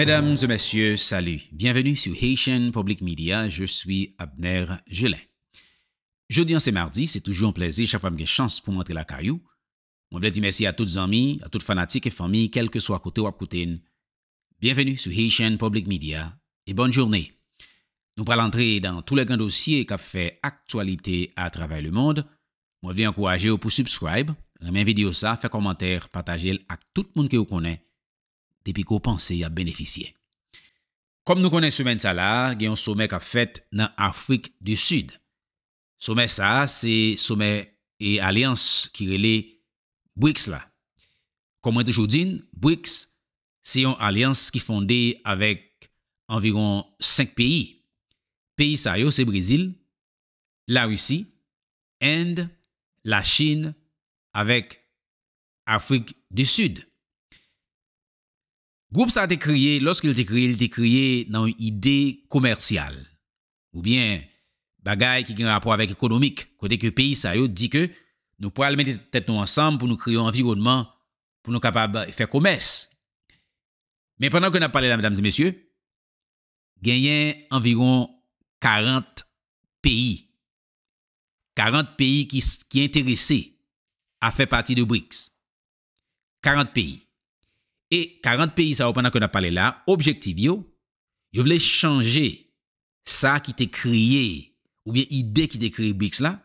Mesdames et messieurs, salut. Bienvenue sur Haitian Public Media. Je suis Abner Gelin. Jeudi, hein, c'est mardi. C'est toujours un plaisir. Chaque fois que j'ai chance pour montrer la caillou. Je voulais dire merci à toutes les amis, à toutes fanatiques et familles, quel que soit côté ou à côté. Bienvenue sur Haitian Public Media et bonne journée. Nous allons entrer dans tous les grands dossiers qui ont fait actualité à travers le monde. je vous encourager pour subscribe, la vidéo ça, faire commentaire, partager avec tout le monde que vous connaissez Depi ko pan se y a beneficye. Kom nou konen soumen sa la, gen yon soumen ka fet nan Afrik du Sud. Soumen sa, se soumen e alians ki rele Brix la. Koman te joudin, Brix, se yon alians ki fonde avèk anviron 5 peyi. Peyi sa yo se Brazil, la Rusi, Inde, la Chine, avèk Afrik du Sud. Groupe ça a été créé, lorsqu'il été créé, il été créé dans une idée commerciale. Ou bien, bagaille qui a un rapport avec économique. Côté que pays ça dit que nous pouvons mettre tête ensemble pour nous créer un environnement pour nous capables de faire commerce. Mais pendant que nous parlé mesdames et messieurs, gagnent environ 40 pays. 40 pays qui, qui intéressés à faire partie de BRICS. 40 pays. E karant peyi sa wap anak yon ap pale la, objektiv yo, yo vle chanje sa ki te kriye, ou bien ide ki te kriye Brix la,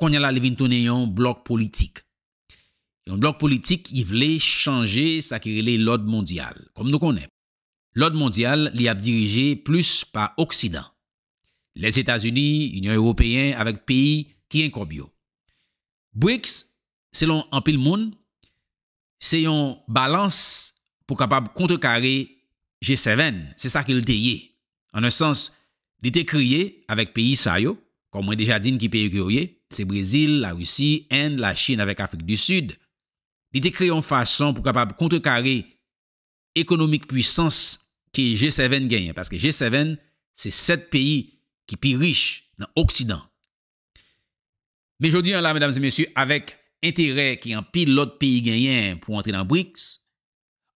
konye la levin tonen yon blok politik. Yon blok politik, yon vle chanje sa ki rele lode mondial, kom nou konen. Lode mondial li ap dirije plus pa oksidan. Les Etats-Unis, Union Européen, avek peyi ki enkrob yo. Brix, se lon ampil moun, C'est yon balance pour capable contrecarrer G7. C'est ça qu'il est en un sens, il était créé avec pays comme yo, Comme on déjà déjà qui qui c'est Brésil, la Russie, Inde, la Chine avec Afrique du Sud. Il été créé en façon pour capable contrecarrer économique puissance que G7 gagne. Parce que G7, c'est sept pays qui pi riche dans l'Occident. Mais aujourd'hui, là, mesdames et messieurs, avec entere ki an pil lot peyi genyen pou entre nan BRICS,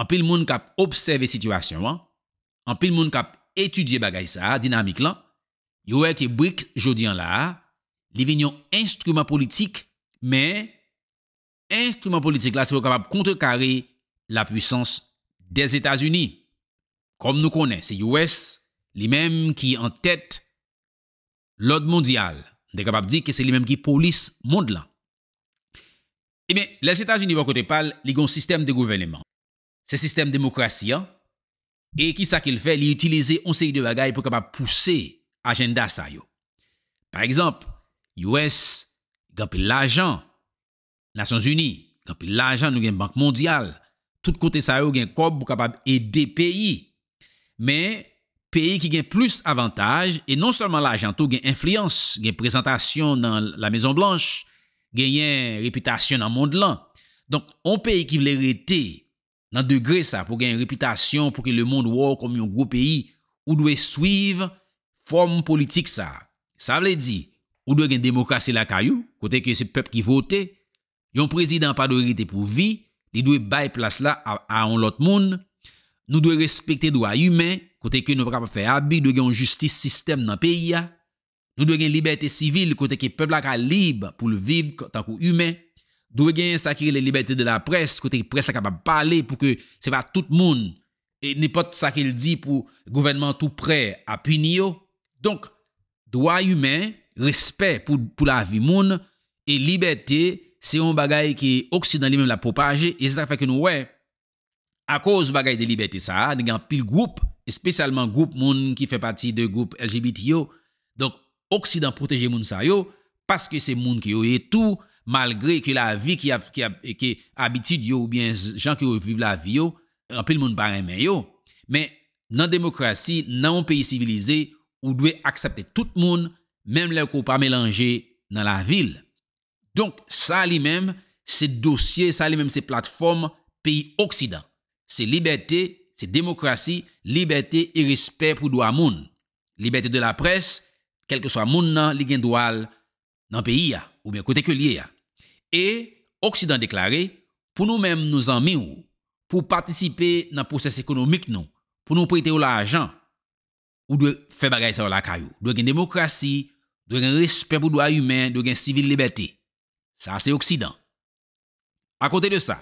an pil moun kap observe situasyon wan, an pil moun kap etudye bagay sa, dinamik lan, yowè ki BRICS jodi an la, li vinyon instrument politik, men, instrument politik la se wè kapab kontekare la pwisans des Etats-Unis. Kom nou konen, se yowè, li menm ki an tèt lòd mondial, dey kapab di ki se li menm ki polis mond lan. Emen, eh les Etats-Unis bon kote pal li gon sistem de gouvenement. Se sistem demokrasi ya. E ki sa ki l fe li utilize on seyi de bagay pou kapab pousse agenda sa yo. Par exemple, US ganpe l'ajan. Nason Zuni, ganpe l'ajan nou gen bank mondial. Tout kote sa yo gen kob pou kapab ede peyi. Men, peyi ki gen plus avantaj. E non seulement l'ajan tou gen influence, gen presentasyon nan la Maison Blanche. genyen reputasyon nan moun de lan. Donk, an peyi ki vle rete nan degre sa pou genyen reputasyon pou ki le moun wou kom yon gwo peyi ou dwe suiv form politik sa. Sa vle di, ou dwe genye demokrasi la kayou, kote ke se pep ki vote, yon prezident pa dwe rete pou vi, di dwe bay plas la a an lot moun, nou dwe respekte dwa yumen, kote ke nou pra pa fe abil, dwe genye yon justice sistem nan peyi ya, Nous devons une liberté civile côté que peuple est libre pour le vivre tant qu'humain. Nous devons gagner ça les libertés de la presse côté que presse capable de parler pour que c'est pas tout le monde et n'importe ça qu'il dit pour le gouvernement tout prêt à punir. Donc droit humain, respect pour, pour la vie monde et liberté, c'est un bagage qui Occident lui-même l'a propager et ça fait que nous ouais à cause bagage de liberté ça, nous avons pile groupe, e spécialement groupe monde qui fait partie de groupe LGBTO Occident protéger moun sa yo, c'est c'est moun ki yo tout, malgré que la vie qui a yo ou bien gens qui vivent la vie yo, anpil moun Mais yo. mais nan démocratie dans un pays ou doit accepter tout le même même ko pa mélanger dans la ville. Donc ça lui-même, c'est dossier, ça lui-même, C'est plateforme pays occident, c'est liberté, c'est démocratie, liberté et respect pour do moun. Liberté de la presse, kel ke swa moun nan li gen dwal nan peyi ya, ou bien kote ke liye ya. E, Oksidan deklare, pou nou menm nou zanmi ou, pou partisipe nan proses ekonomik nou, pou nou prete ou la ajan, ou dwe fe bagay sa ou la kayou. Dwe gen demokrasi, dwe gen respet pou doa yumen, dwe gen sivil liberté. Sa, se Oksidan. A kote de sa,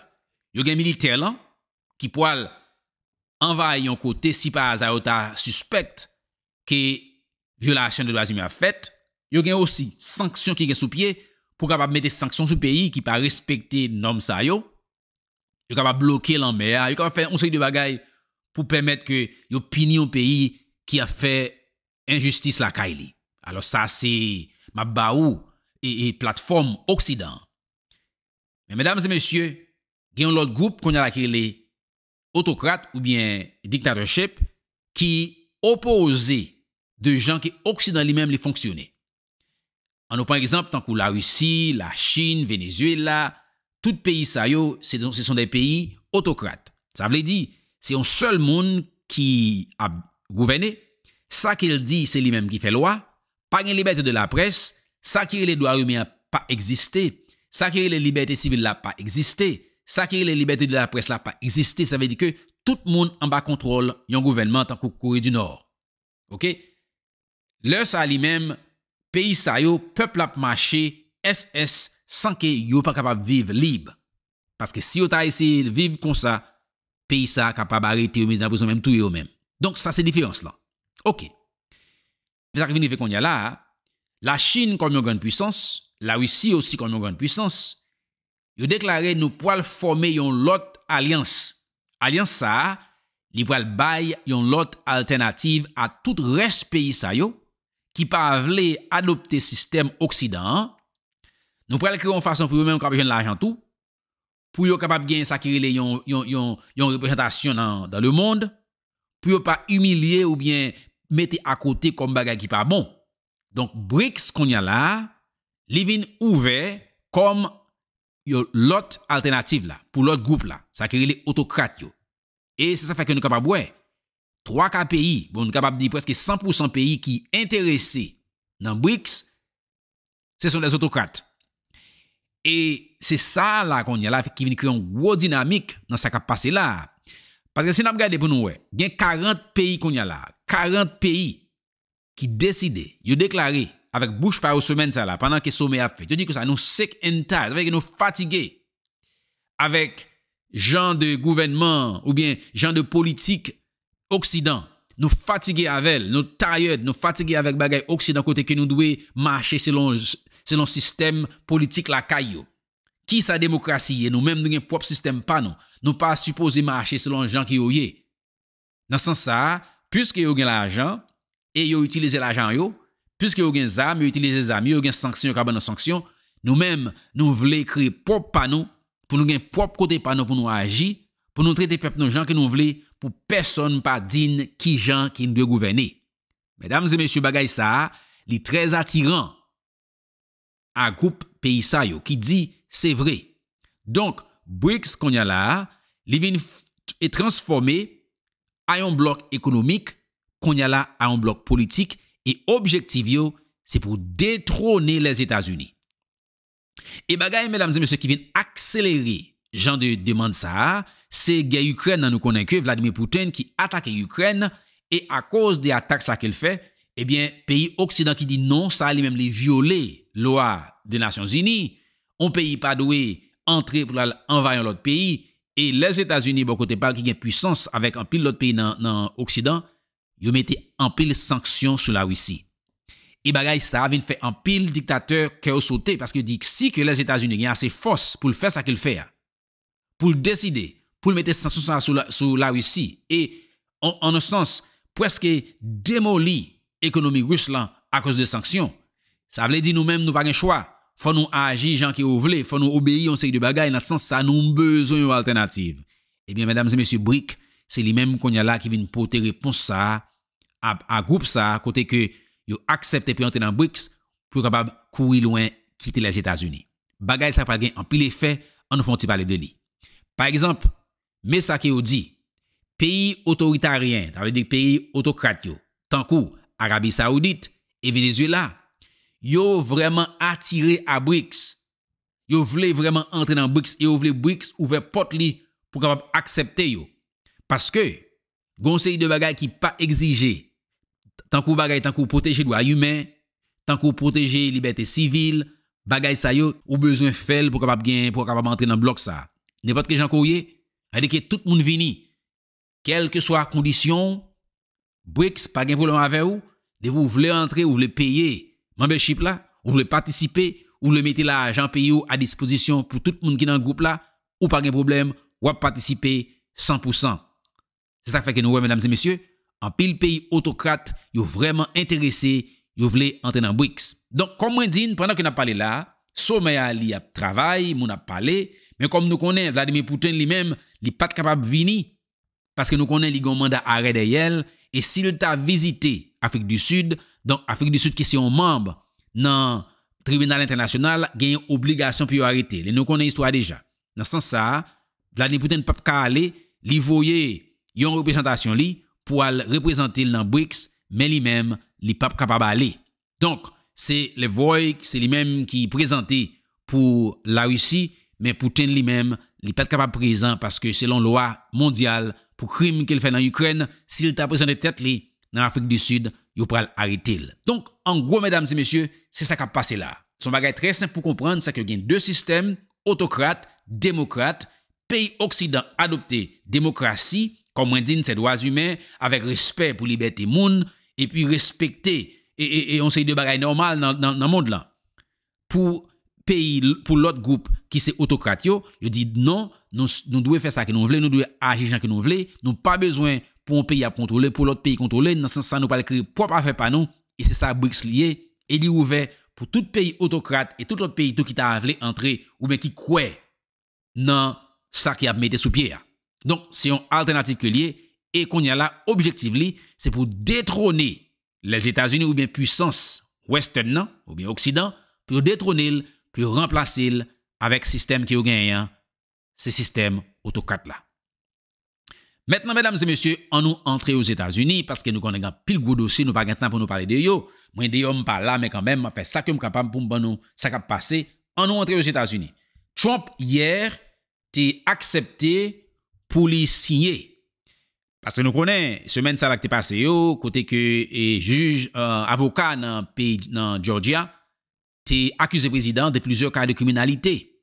yo gen militer lan, ki poal envaye yon kote si pa a zayota suspecte, ke yon, violation de droits humains faite. Il y gen aussi sanctions qui gen sous pied pour capable mettre sanctions sur pays qui pas respecté norme ça yo. Yo capable bloquer l'en mer, yo capable faire un série de pour permettre que yo pini au pays qui a fait injustice la kaili. Alors ça c'est ma baou et, plateforme occident. Mais mesdames et messieurs, un autre groupe qu'on a la les autocrates ou bien dictatorship qui opposé de gens qui occident lui mêmes les fonctionner. En nous prenant exemple, tant que la Russie, la Chine, Venezuela, tout pays ça ce sont des pays autocrates. Ça veut dire, c'est un seul monde qui a gouverné. Ça qu'il dit, c'est lui-même qui fait loi. Pas une liberté de la presse. Ça qui est les droits humains pas existé. Ça qui est les libertés civiles n'a pas existé. Ça qui est les libertés de la presse n'a pas existé. Ça veut dire que tout le monde en bas contrôle, un gouvernement tant que Corée du Nord. OK? Lè sa li mèm, peyi sa yo pepl ap mache SS sanke yo pa kapap vive libe. Paske si yo ta ese vive kon sa, peyi sa kapap arete yo mèm tou yo mèm. Donk sa se difiyans lan. Ok. Fesak vinifè kon ya la, la Chine kon myon gwen pwisans, la Wisi yo si kon myon gwen pwisans, yo deklarè nou poal formè yon lot alians. Alians sa, li poal bay yon lot alternatif a tout res peyi sa yo, qui pas voulu adopter système occident nous pourrions créer une façon pour eux mêmes de l'argent tout pour eux capable gagner ça qui relé représentation dans, le monde pour pas humilier ou bien mettre à côté comme bagage qui pas bon donc BRICS qu'on a là living ouvert comme l'autre alternative là pour l'autre groupe là ça qui et c'est ça fait que nous capable faire. 3 pays, bon, capable de dire presque 100% pays qui sont intéressés dans BRICS, ce sont les autocrates. Et c'est ça là qu'on y a là qui vient créer une grosse dynamique dans ce qui a passé là. Parce que si nous regardons pour nous, il y a 40 pays qu'on y a là, 40 pays qui décident, ils déclaré avec bouche par semaine pendant que le sommet a fait. Je dis que ça nous sec et avec nous fatigués avec gens de gouvernement ou bien gens de politique Oksidan, nou fatigè avèl, nou tayèd, nou fatigè avèk bagay oksidan kote ke nou dwe marchè selon sistem politik lakay yo. Ki sa demokrasi ye, nou mèm nou gen prop sistem panon, nou pa suppose marchè selon jan ki yo ye. Nan san sa, püske yo gen l'ajan, e yo utilize l'ajan yo, püske yo gen zam, yo utilize zam, yo gen sanksyon kabè nan sanksyon, nou mèm nou vle kre prop panon pou nou gen prop kote panon pou nou aji, pou nou trete pep nou jan ke nou vle marchè. pou person pa din ki jan ki ndwe gouvene. Mèdames e mèsyou bagay sa, li trez atiran a goup peyisa yo ki di se vre. Donk, Brix konya la, li vin e transforme a yon blok ekonomik, konya la a yon blok politik e objektiv yo se pou detroni les Etats-Unis. E bagay mèdames e mèsyou ki vin akseleri Jean de demande ça, c'est guerre Ukraine nous connaît que Vladimir Poutine qui attaque l'Ukraine et à cause des attaques ça qu'il fait, eh bien pays occident qui dit non, ça a même les violer loi des Nations Unies, un pays pas doué entrer pour envahir l'autre pays et les États-Unis bon côté pas qui puissance avec un pile l'autre pays dans occident, ils mettent un pile sanctions sur la Russie. Et là ça a fait un pile dictateur qui a sauté parce que dit si que les États-Unis ont assez force pour faire ça qu'il fait. pou l'deside, pou l'mete sa sou sa sou la russi, e, an o sens, pweske demoli ekonomi rus lan akos de sanksyon. Sa vle di nou menm nou pa gen chwa, fon nou aji jan ki ou vle, fon nou obeyi yon seki de bagay, nan sens sa nou mbezoun yon alternatif. Ebyen, eh mèdames et mèsyou Brik, se li menm konya la ki vin pote repons sa, ak group sa, kote ke yon aksepte pi yon tenan Brix, pou yon kapab kouri louen kite les Etats-Unis. Bagay sa pa gen an pi le fe, an nou fon ti pale de li. Par exemple, mè sa ki yo di, peyi otoritarien, ta vè di peyi otokrat yo, tankou Arabi Saoudite e Venezuela, yo vreman atire a BRICS. Yo vle vreman entre nan BRICS yo vle BRICS ouve pot li pou kapap aksepte yo. Paske, gonseyi de bagay ki pa exije, tankou bagay tankou proteje lwa yumen, tankou proteje libetè sivil, bagay sa yo ou bezwen fel pou kapap entre nan blok sa. n'importe quel gens courrier, que tout le monde vini, quelle que soit la condition, BRICS, pas de problème avec vous, de vous voulez entrer, vous voulez payer membership là, vous voulez participer, vous voulez mettre l'argent pays à disposition pour tout le monde qui est dans le groupe là, ou pas de problème, ou participer 100%. C'est ça qui fait que nous, mesdames et messieurs, en pile pays autocrate, sont vraiment intéressé, vous voulez entrer dans BRICS. Donc, comme je dit, pendant qu'on a parlé là, sommeil a travail, on a parlé, Men kom nou konen Vladimir Pouten li men li pat kapab vini paske nou konen li gomanda arè de yel e si lè ta vizite Afrik du Sud, don Afrik du Sud ki si yon mamb nan tribunal internasyonal gen yon obligasyon priorite. Le nou konen histwa deja. Nan san sa, Vladimir Pouten pap ka ale li voye yon reprezentasyon li pou al reprezentil nan BRICS men li men li pap kapab ale. Donk, se le voye, se li men ki prezante pou la Rusi mais Poutine lui-même, il n'est pas capable de présent parce que selon la loi mondiale, pour crime qu'il fait dans l'Ukraine, s'il t'a présenté tête dans l'Afrique du Sud, il pourra l'arrêter. Donc, en gros, mesdames et messieurs, c'est ça qui a passé là. Son bagage très simple pour comprendre, c'est qu'il y a deux systèmes, autocrates, démocrates, pays occident adopté démocratie, comme on dit, ses droits humains, avec respect pour liberté monde, et puis respecter, et, on sait de bagages normal dans le monde là. Pour peyi pou lot group ki se autokrat yo, yo di non, nou dwe fè sa ki nou vle, nou dwe aji jan ki nou vle, nou pa bezwen pou an peyi a kontrole, pou lot peyi kontrole, nan san sa nou pal kre pou a pa fè pa nou, e se sa Brix liye, e li ouve pou tout peyi autokrat, e tout lot peyi tou ki ta avle entre, oube ki kwe nan sa ki ap mette sou pier. Don, se yon alternatif ke liye, e konye la objektiv li, se pou detroni les Etats-Unis, oube yon puissance western nan, oube yon oksidan, pou detroni l, puis remplacer le avec système qui est gagné ce système AutoCAD là. Maintenant, mesdames et messieurs, on nous entre aux États-Unis parce que nous connaissons pile gros dossier, nous pas de pour nous parler de yo. Moi, de yo, pas là, mais quand même, fait ça que je capable pour nous, ça passer. On nous entre aux États-Unis. Trump, hier, a accepté pour les signer. Parce que nous connaissons, semaine ça là que passé côté que juge, euh, avocat dans pays, dans Georgia, accusé président de plusieurs cas de criminalité.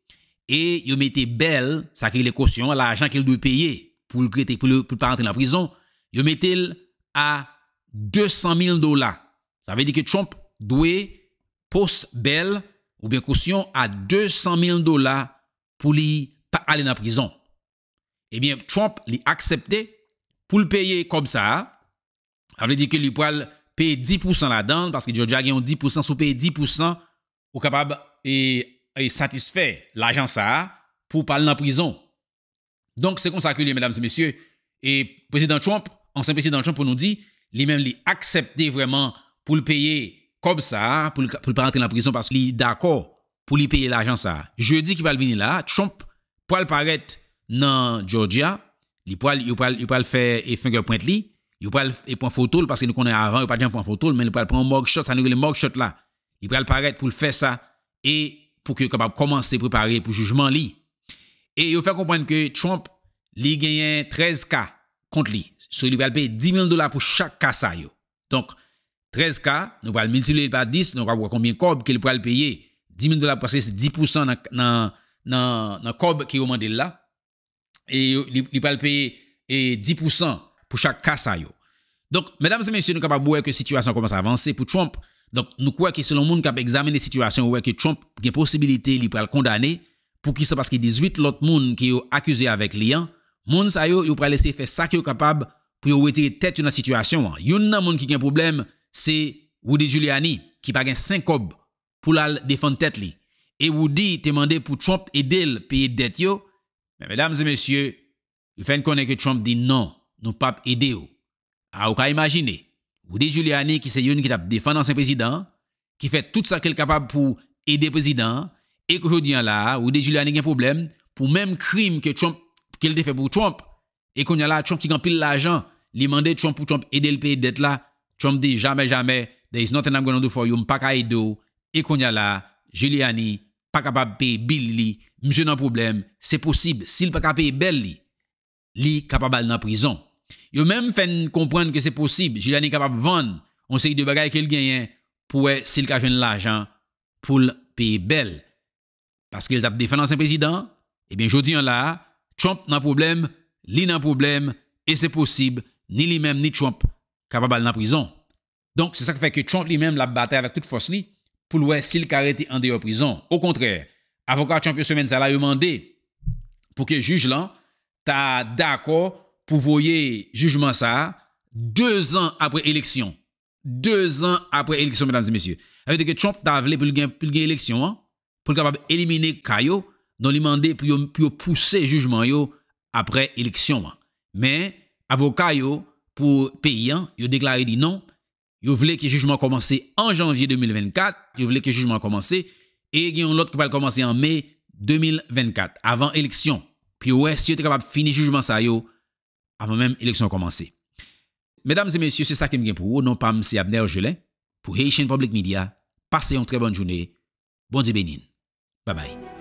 Et il mettait belle, ça crée les cautions, l'argent qu'il doit payer pour le prêter, pour, le, pour pas entrer en prison. Il mettait à 200 000 dollars. Ça veut dire que Trump doit poser belle ou bien caution à 200 000 dollars pour lui pas aller la prison. et eh bien, Trump l'a accepté pour le payer comme ça. Ça veut dire que lui payer 10% là-dedans parce que Georgia a 10% sous payer 10% ou capable et, e satisfait satisfaire l'agent ça pour parler en prison. Donc, c'est comme ça que, mesdames et messieurs, et président Trump, ancien président Trump, pour nous dit, lui-même, lui accepter vraiment pour le payer comme ça, pour le, pas rentrer en prison parce qu'il est d'accord pour lui payer l'agent ça. Jeudi qu'il va venir là, Trump, pour le paraître dans Georgia, il peut le faire et fingerprint lui. il peut le prendre photo parce qu'il nous connaît avant, il peut pas prendre photo, mais il peut prendre un shot ça nous le shot là. Il va le paraître pour le faire ça et pour que capable commencer à préparer pour jugement li. Et il fait comprendre que Trump li gagne 13 cas contre lui. So, il va payer 10 000 dollars pour chaque cas ça Donc, 13 cas, nous allons multiplier par 10, nous allons voir combien de cob qu'il va payer. 10 000 dollars parce que c'est 10% dans, dans, dans, cob qui est demandé là. Et il va payer 10% pour chaque cas ça Donc, mesdames et messieurs, nous capable voir que la situation commence à avancer pour Trump. Donc, nous croyons que selon le monde qui a examiné la situation, où que Trump a une possibilité de le condamner, pour qui ça parce qu'il a 18 autres personnes qui ont accusé avec lui, les gens, yo ont laisser faire ça qu'ils sont capables pour retirer tête dans la situation. Il y a qui a un problème, c'est Woody Giuliani, qui a 5 cob pour défendre tête Et Woody a demandé pour Trump aider à payer la dette. Mais mesdames et messieurs, vous savez que Trump dit non, nous ne pouvons pas aider. Ah, vous pouvez imaginer. Ou des Giuliani qui c'est une qui tape défendu son président, qui fait tout ça qu'elle est capable pour aider le président, et qu'aujourd'hui là, ou des Giuliani qui a un problème, pour même crime que Trump, qu'elle fait pour Trump, et qu'on a là Trump qui gagne l'argent, lui demande Trump pour Trump aider le pays d'être là, Trump dit jamais jamais, there is nothing I'm going to do for you, pas ka et qu'on a là, Giuliani, pas capable de payer bill monsieur n'a problème, c'est possible, s'il pas capable payer il n'est pas capable en prison. Yo même fait comprendre que c'est possible. Giuliani est capable de vendre on série de bagages qu'il gagne hein, pour s'il a de l'argent pour le pays bel. Parce qu'il a défendu un président. Eh bien, je dis là, Trump n'a problème, Lui n'a problème, et c'est possible, ni lui-même ni Trump capable d'aller en prison. Donc, c'est ça qui fait que Trump lui-même l'a battu avec toute force pour le s'il a arrêté en dehors prison. Au contraire, avocat Trump, semaine, ça l'a demandé pour que le juge là, d'accord pour voyer jugement ça deux ans après élection. Deux ans après élection, mesdames et messieurs. Avec que Trump a voulu pour gagner élection, hein, pour être capable d'éliminer Kayo, il pour, pour pousser jugement après élection. Hein. Mais, avocat yo, pour payer, hein, yo déclaré dit non. Yo voulait que le jugement commence en janvier 2024. tu voulait que le jugement commence. Et il y a l'autre qui va commencer en mai 2024, avant élection. Puis, ouais, si yo capable de finir jugement ça avant même l'élection commencer. Mesdames et messieurs, c'est ça qui me pour vous. Non pas M. Abner Gelin. Pour Haitian Public Media, passez une très bonne journée. Bon Dieu bénin. Bye bye.